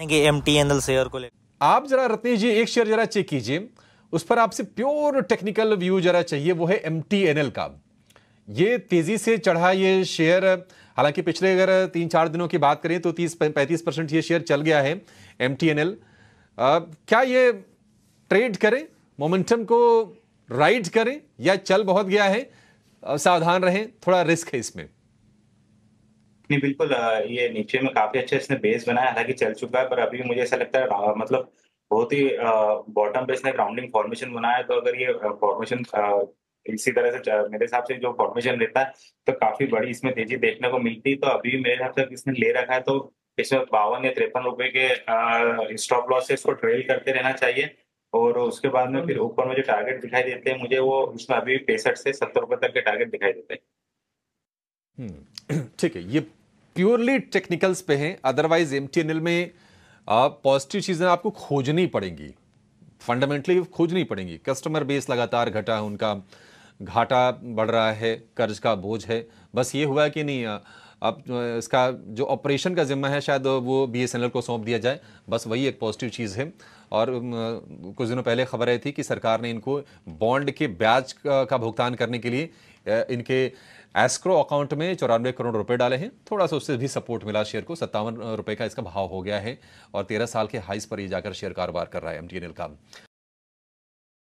M T N L share को लेकर आप जरा रत्नेश जी एक शेयर जरा चेक कीजिए उस पर आपसे प्योर टेक्निकल व्यू जरा चाहिए वो है एम टी एन एल का ये तेजी से चढ़ा ये शेयर हालांकि पिछले अगर तीन चार दिनों की बात करें तो तीस पैंतीस परसेंट ये शेयर चल गया है एम टी एन एल क्या ये ट्रेड करें मोमेंटम को राइड करें या चल बहुत गया है सावधान रहें थोड़ा रिस्क है इसमें नहीं बिल्कुल ये नीचे में काफ़ी अच्छा इसने बेस बनाया हालांकि चल चुका है पर अभी मुझे ऐसा लगता है मतलब बहुत ही बॉटम पे इसने ग्राउंडिंग फॉर्मेशन बनाया है तो अगर ये फॉर्मेशन इसी तरह से मेरे हिसाब से जो फॉर्मेशन रहता है तो काफ़ी बड़ी इसमें तेजी देखने को मिलती तो अभी मेरे हिसाब से इसने ले रखा है तो इसमें बावन या तिरपन रुपए के स्टॉप लॉस से इसको ट्रेल करते रहना चाहिए और उसके बाद में हाँ। फिर ऊपर में जो टारगेट दिखाई देते हैं मुझे वो उसमें अभी पैंसठ से सत्तर रुपए तक के टारगेट दिखाई देते हैं हम्म। ठीक है ये प्योरली टेक्निकल्स पे हैं अदरवाइज एम में पॉजिटिव चीज़ें आपको खोजनी पड़ेंगी फंडामेंटली खोजनी पड़ेंगी कस्टमर बेस लगातार घटा है उनका घाटा बढ़ रहा है कर्ज का बोझ है बस ये हुआ कि नहीं अब इसका जो ऑपरेशन का जिम्मा है शायद वो बी को सौंप दिया जाए बस वही एक पॉजिटिव चीज़ है और कुछ दिनों पहले खबर आई थी कि सरकार ने इनको बॉन्ड के ब्याज का भुगतान करने के लिए इनके एस्क्रो अकाउंट में चौरानवे करोड़ रुपए डाले हैं थोड़ा सा उससे भी सपोर्ट मिला शेयर को सत्तावन रुपए का इसका भाव हो गया है और तेरह साल के हाइस पर ही जाकर शेयर कारोबार कर रहा है एम का